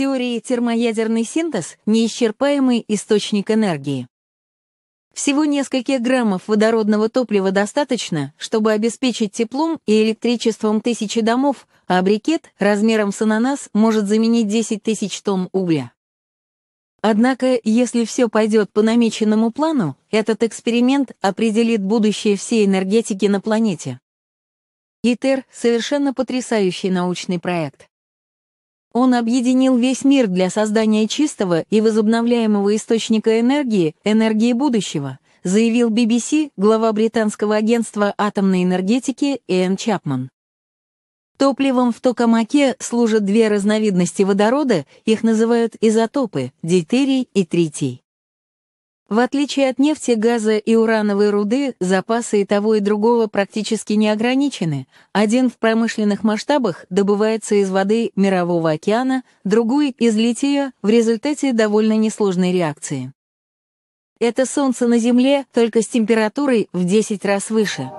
теории термоядерный синтез — неисчерпаемый источник энергии. Всего нескольких граммов водородного топлива достаточно, чтобы обеспечить теплом и электричеством тысячи домов, а брикет размером с ананас может заменить 10 тысяч тонн угля. Однако, если все пойдет по намеченному плану, этот эксперимент определит будущее всей энергетики на планете. ИТЕР — совершенно потрясающий научный проект. Он объединил весь мир для создания чистого и возобновляемого источника энергии, энергии будущего, заявил BBC глава британского агентства атомной энергетики Ээн Чапман. Топливом в токамаке служат две разновидности водорода, их называют изотопы – дейтерий и тритий. В отличие от нефти, газа и урановой руды, запасы и того, и другого практически не ограничены. Один в промышленных масштабах добывается из воды Мирового океана, другой — из лития в результате довольно несложной реакции. Это Солнце на Земле только с температурой в 10 раз выше.